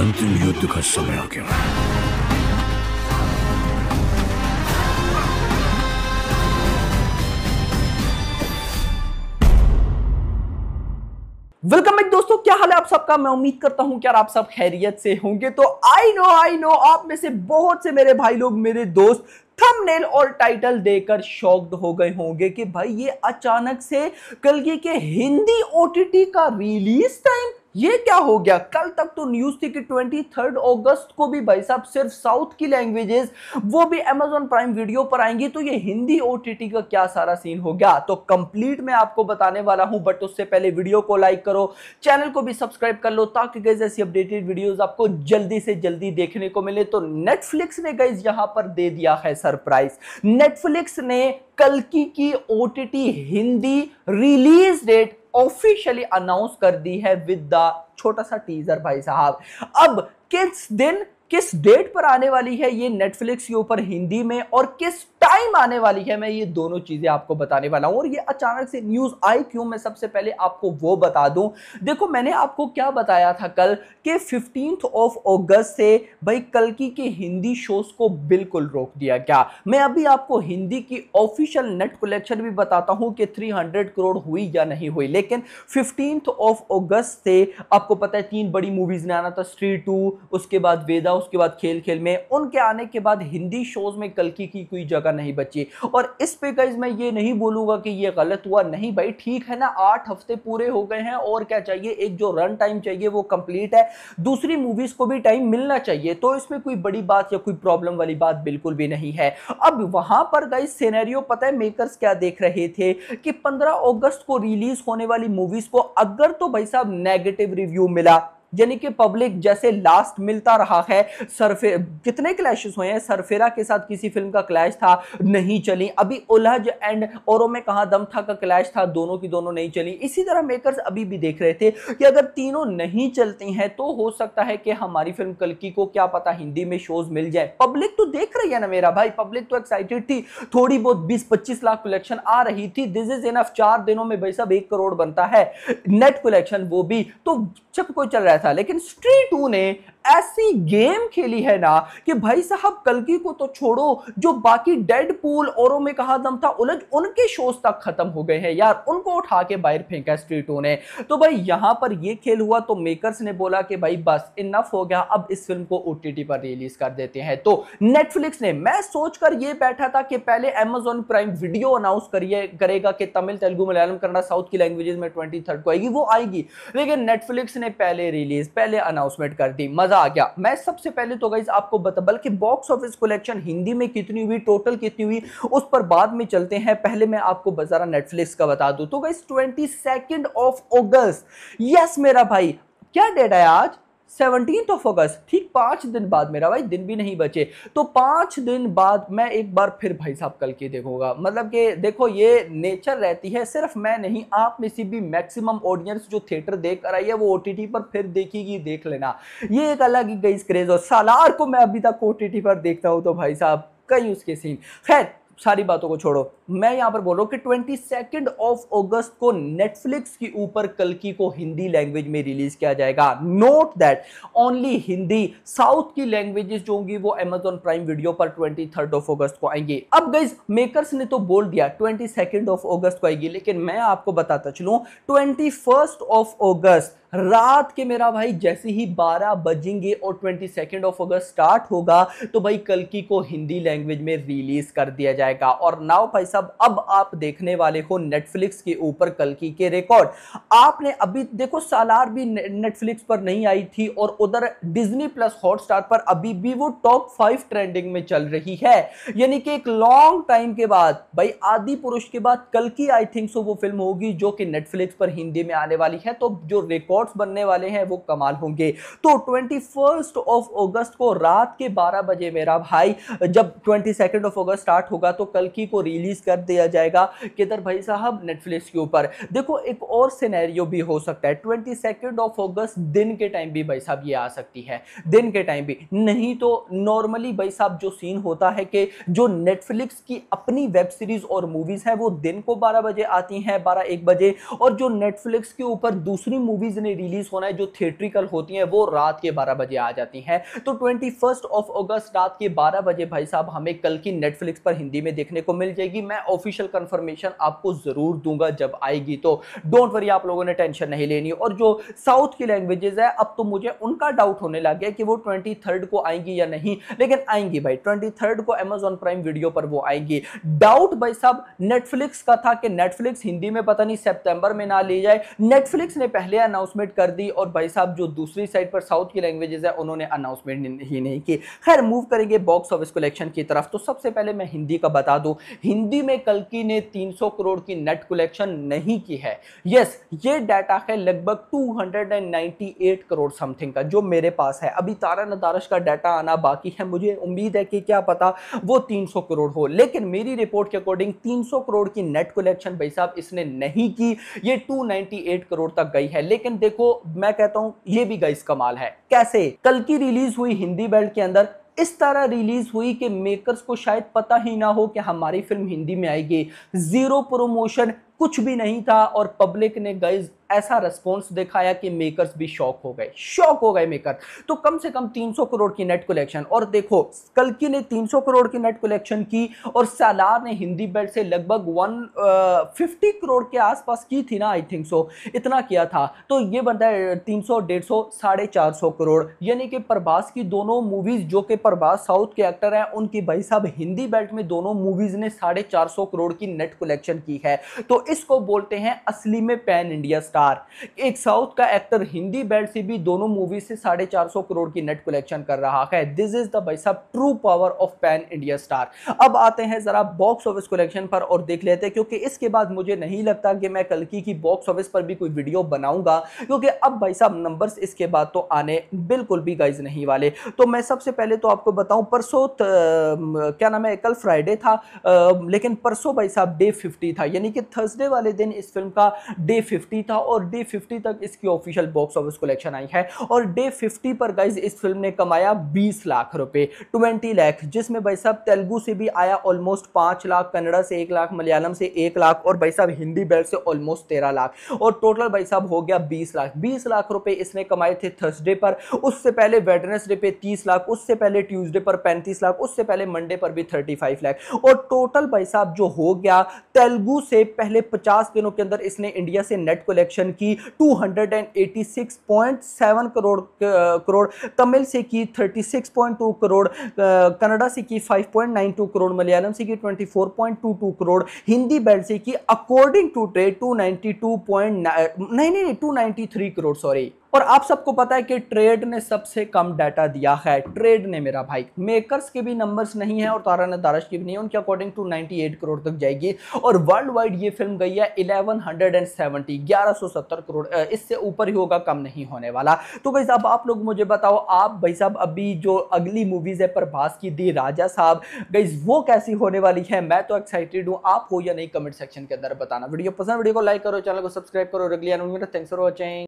अंतिम युद्ध का समय आ गया वेलकम बैक दोस्तों क्या हाल है आप सबका मैं उम्मीद करता हूं कि आप सब खैरियत से होंगे तो आई नो आई नो आप में से बहुत से मेरे भाई लोग मेरे दोस्त थंबनेल और टाइटल देकर शॉक्ड हो गए होंगे कि भाई ये अचानक से कल के हिंदी ओटीटी का रिलीज टाइम ये क्या हो गया कल तक तो न्यूज थी कि 23 अगस्त को भी भाई साहब सिर्फ साउथ की लैंग्वेजेस वो भी अमेजोन प्राइम वीडियो पर आएंगी तो ये हिंदी ओ का क्या सारा सीन हो गया तो कंप्लीट मैं आपको बताने वाला हूं बट उससे पहले वीडियो को लाइक करो चैनल को भी सब्सक्राइब कर लो ताकि गैस ऐसी अपडेटेड वीडियोज आपको जल्दी से जल्दी देखने को मिले तो नेटफ्लिक्स ने गैस यहां पर दे दिया है सरप्राइज नेटफ्लिक्स ने कल की ओ Hindi release date officially announce कर दी है विद द छोटा सा टीजर भाई साहब अब किस दिन किस डेट पर आने वाली है ये नेटफ्लिक्स के ऊपर हिंदी में और किस टाइम आने वाली है मैं ये दोनों चीजें आपको बताने वाला हूं और ये अचानक से न्यूज आई क्यों मैं सबसे पहले आपको वो बता दूं देखो मैंने आपको क्या बताया था कल के फिफ्टीन ऑफ अगस्त से भाई कल की के हिंदी शोज को बिल्कुल रोक दिया क्या मैं अभी आपको हिंदी की ऑफिशियल नेट कलेक्शन भी बताता हूं कि 300 करोड़ हुई या नहीं हुई लेकिन फिफ्टीन ऑफ अगस्त से आपको पता है तीन बड़ी मूवीज ने आना था स्ट्री टू उसके बाद वेदा उसके बाद खेल खेल में उनके आने के बाद हिंदी शोज में कल की कोई जगह जगह नहीं बची और इस पे गाइज मैं ये नहीं बोलूँगा कि ये गलत हुआ नहीं भाई ठीक है ना आठ हफ्ते पूरे हो गए हैं और क्या चाहिए एक जो रन टाइम चाहिए वो कंप्लीट है दूसरी मूवीज़ को भी टाइम मिलना चाहिए तो इसमें कोई बड़ी बात या कोई प्रॉब्लम वाली बात बिल्कुल भी नहीं है अब वहाँ पर गाइज सीनेरियो पता है मेकर्स क्या देख रहे थे कि पंद्रह अगस्त को रिलीज होने वाली मूवीज़ को अगर तो भाई साहब नेगेटिव रिव्यू मिला यानी कि पब्लिक जैसे लास्ट मिलता रहा है सरफे कितने क्लैशेस हुए हैं सरफेरा के साथ किसी फिल्म का क्लैश था नहीं चली अभी उलहज एंड औरों में कहा दम था का क्लैश था दोनों की दोनों नहीं चली इसी तरह मेकर्स अभी भी देख रहे थे कि अगर तीनों नहीं चलती हैं तो हो सकता है कि हमारी फिल्म कलकी को क्या पता हिंदी में शोज मिल जाए पब्लिक तो देख रही है ना मेरा भाई पब्लिक तो एक्साइटेड थी थोड़ी बहुत बीस पच्चीस लाख कलेक्शन आ रही थी दिस इज इनफ चार दिनों में भाई सब एक करोड़ बनता है नेट कलेक्शन वो भी तो जब कोई चल रहा था लेकिन स्ट्री टू ने ऐसी गेम खेली है ना कि भाई साहब कलकी को तो छोड़ो जो बाकी डेड पूल और में कहा दम था उलझ उनके शोज तक खत्म हो गए हैं यार उनको उठा के बाहर फेंका स्ट्रीटो ने तो भाई यहां पर ये खेल हुआ तो मेकर्स ने बोला कि भाई बस इनफ हो गया अब इस फिल्म को ओटीटी पर रिलीज कर देते हैं तो नेटफ्लिक्स ने मैं सोचकर ये बैठा था कि पहले एमेजोन प्राइम वीडियो अनाउंस करिए करेगा कि तमिल तेलुगु मलयालम कन्नड़ा साउथ की लैंग्वेजेस में ट्वेंटी को आएगी वो आएगी लेकिन नेटफ्लिक्स ने पहले रिलीज पहले अनाउंसमेंट कर दी मजा मजा आ गया मैं सबसे पहले तो गई आपको बता बल्कि बॉक्स ऑफिस कलेक्शन हिंदी में कितनी हुई टोटल कितनी हुई उस पर बाद में चलते हैं पहले मैं आपको बजारा नेटफ्लिक्स का बता दू तो गई twenty second of August yes मेरा भाई क्या डेट है आज सेवनटीन ऑफ अगस्त ठीक पाँच दिन बाद मेरा भाई दिन भी नहीं बचे तो पाँच दिन बाद मैं एक बार फिर भाई साहब कल के देखूंगा मतलब कि देखो ये नेचर रहती है सिर्फ मैं नहीं आप में से भी मैक्सिमम ऑडियंस जो थिएटर देख कर आई है वो ओ पर फिर देखेगी देख लेना ये एक अलग ही गई क्रेज और सालार को मैं अभी तक ओ पर देखता हूँ तो भाई साहब कई उसके सीन खैर सारी बातों को छोड़ो मैं यहां पर बोल रहा हूं कि ट्वेंटी सेकेंड ऑफ ऑगस्ट को नेटफ्लिक्स के ऊपर कलकी को हिंदी लैंग्वेज में रिलीज किया जाएगा note that only Hindi south की लैंग्वेजेस जो होंगी वो एमेजॉन प्राइम वीडियो पर ट्वेंटी थर्ड ऑफ ऑगस्ट को आएंगी अब गईज मेकर्स ने तो बोल दिया ट्वेंटी सेकेंड ऑफ ऑगस्ट को आएगी लेकिन मैं आपको बताता चलू ट्वेंटी फर्स्ट ऑफ ऑगस्ट रात के मेरा भाई जैसे ही 12 बजेंगे और twenty second of August start होगा तो भाई कलकी को हिंदी लैंग्वेज में रिलीज कर दिया जाएगा और नाव भाई साहब अब आप देखने वाले हो नेटफ्लिक्स के ऊपर कलकी के रिकॉर्ड आपने अभी देखो सालार भी नेटफ्लिक्स पर नहीं आई थी और उधर डिजनी प्लस हॉटस्टार पर अभी भी वो टॉप फाइव ट्रेंडिंग में चल रही है यानी कि एक लॉन्ग टाइम के बाद भाई आदि पुरुष के बाद कल आई थिंक सो वो फिल्म होगी जो कि नेटफ्लिक्स पर हिंदी में आने वाली है तो जो रिकॉर्ड रिकॉर्ड्स बनने वाले हैं वो कमाल होंगे तो ट्वेंटी फर्स्ट ऑफ अगस्त को रात के बारह बजे मेरा भाई जब twenty second of August start होगा तो कल की को रिलीज कर दिया जाएगा किधर भाई साहब नेटफ्लिक्स के ऊपर देखो एक और सिनेरियो भी हो सकता है ट्वेंटी सेकेंड ऑफ अगस्त दिन के टाइम भी भाई साहब ये आ सकती है दिन के टाइम भी नहीं तो नॉर्मली भाई साहब जो सीन होता है कि जो नेटफ्लिक्स की अपनी वेब सीरीज और मूवीज हैं वो दिन को बारह बजे आती हैं बारह एक बजे और जो नेटफ्लिक्स के ऊपर दूसरी मूवीज ने में रिलीज होना है जो थिएट्रिकल होती हैं वो रात के बारह बजे आ जाती हैं तो ट्वेंटी ऑफ अगस्त रात के बारह बजे भाई साहब हमें कल की नेटफ्लिक्स पर हिंदी में देखने को मिल जाएगी मैं ऑफिशियल कंफर्मेशन आपको ज़रूर दूंगा जब आएगी तो डोंट वरी आप लोगों ने टेंशन नहीं लेनी और जो साउथ की लैंग्वेजेस है अब तो मुझे उनका डाउट होने लग गया कि वो ट्वेंटी को आएंगी या नहीं लेकिन आएंगी भाई ट्वेंटी को अमेजोन प्राइम वीडियो पर वो आएंगी डाउट भाई साहब नेटफ्लिक्स का था कि नेटफ्लिक्स हिंदी में पता नहीं सेप्टेंबर में ना ली जाए नेटफ्लिक्स ने पहले अनाउंसमेंट अनाउंसमेंट कर दी और भाई साहब जो दूसरी साइड पर साउथ की लैंग्वेजेस है उन्होंने अनाउंसमेंट ही नहीं की खैर मूव करेंगे बॉक्स ऑफिस कलेक्शन की तरफ तो सबसे पहले मैं हिंदी का बता दूं हिंदी में कल्कि ने 300 करोड़ की नेट कलेक्शन नहीं की है यस ये डाटा है लगभग 298 करोड़ समथिंग का जो मेरे पास है अभी तारा नदारश का डाटा आना बाकी है मुझे उम्मीद है कि क्या पता वो तीन करोड़ हो लेकिन मेरी रिपोर्ट के अकॉर्डिंग तीन करोड़ की नेट कलेक्शन भाई साहब इसने नहीं की ये 298 करोड़ तक गई है लेकिन देखो मैं कहता हूं ये भी गाइस कमाल है कैसे कल की रिलीज हुई हिंदी बेल्ट के अंदर इस तरह रिलीज हुई कि मेकर्स को शायद पता ही ना हो कि हमारी फिल्म हिंदी में आएगी जीरो प्रोमोशन कुछ भी नहीं था और पब्लिक ने गाइज ऐसा रिस्पॉन्स दिखाया कि मेकर्स भी शॉक हो गए शॉक हो गए मेकर तो कम से कम 300 करोड़ की नेट कलेक्शन और देखो कल की ने 300 करोड़ की नेट कलेक्शन की और सालार ने हिंदी बेल्ट से लगभग 150 करोड़ के आसपास की थी ना आई थिंक सो इतना किया था तो ये बनता है 300 सौ डेढ़ सौ साढ़े चार सौ करोड़ यानी कि प्रभास की दोनों मूवीज़ जो कि प्रभास साउथ के एक्टर हैं उनकी भाई साहब हिंदी बेल्ट में दोनों मूवीज़ ने साढ़े करोड़ की नेट कलेक्शन की है तो इसको बोलते हैं असली में पैन इंडिया स्टार एक साउथ का एक्टर हिंदी बेल्ट से भी दोनों मूवी से साढ़े चार सौ करोड़ की नेट कलेक्शन कर रहा है दिस इज द भाई साहब true power of pan India star अब आते हैं जरा बॉक्स ऑफिस कलेक्शन पर और देख लेते हैं क्योंकि इसके बाद मुझे नहीं लगता कि मैं कल की बॉक्स ऑफिस पर भी कोई वीडियो बनाऊंगा क्योंकि अब भाई साहब नंबर इसके बाद तो आने बिल्कुल भी गाइज नहीं वाले तो मैं सबसे पहले तो आपको बताऊं परसों क्या नाम है कल फ्राइडे था आ, लेकिन परसों भाई साहब डे फिफ्टी था यानी कि थर्स थर्सडे वाले दिन इस फिल्म का डे फिफ्टी था और डे फिफ्टी तक इसकी ऑफिशियल बॉक्स ऑफिस कलेक्शन आई है और डे फिफ्टी पर गाइज इस फिल्म ने कमाया बीस लाख रुपए ट्वेंटी लाख जिसमें भाई साहब तेलुगू से भी आया ऑलमोस्ट पांच लाख कन्नड़ा से एक लाख मलयालम से एक लाख और भाई साहब हिंदी बेल्ट से ऑलमोस्ट तेरह लाख और टोटल भाई साहब हो गया बीस लाख बीस लाख रुपए इसने कमाए थे थर्सडे पर उससे पहले वेडनेसडे पे तीस लाख उससे पहले ट्यूजडे पर पैंतीस लाख उससे पहले मंडे पर भी थर्टी फाइव लाख और टोटल भाई साहब जो हो गया तेलुगू से पहले पहले 50 दिनों के अंदर इसने इंडिया से नेट कलेक्शन की 286.7 करोड़ करोड़ तमिल से की 36.2 करोड़ कनाडा से की 5.92 करोड़ मलयालम से की 24.22 करोड़ हिंदी बेल्ट से की अकॉर्डिंग टू ट्रेड 292. नहीं नहीं 293 करोड़ सॉरी और आप सबको पता है कि ट्रेड ने सबसे कम डाटा दिया है ट्रेड ने मेरा भाई मेकर्स के भी नंबर्स नहीं है और तारा ने दारश के भी नहीं है उनके अकॉर्डिंग टू 98 करोड़ तक जाएगी और वर्ल्ड वाइड ये फिल्म गई है 1170 1170 करोड़ इससे ऊपर ही होगा कम नहीं होने वाला तो भाई साहब आप लोग मुझे बताओ आप भाई साहब अभी जो अगली मूवीज़ है प्रभास की दी राजा साहब गई वो कैसी होने वाली है मैं तो एक्साइटेड हूँ आप हो या नहीं कमेंट सेक्शन के अंदर बताना वीडियो पसंद वीडियो को लाइक करो चैनल को सब्सक्राइब करो अगली थैंक्स फॉर वॉचिंग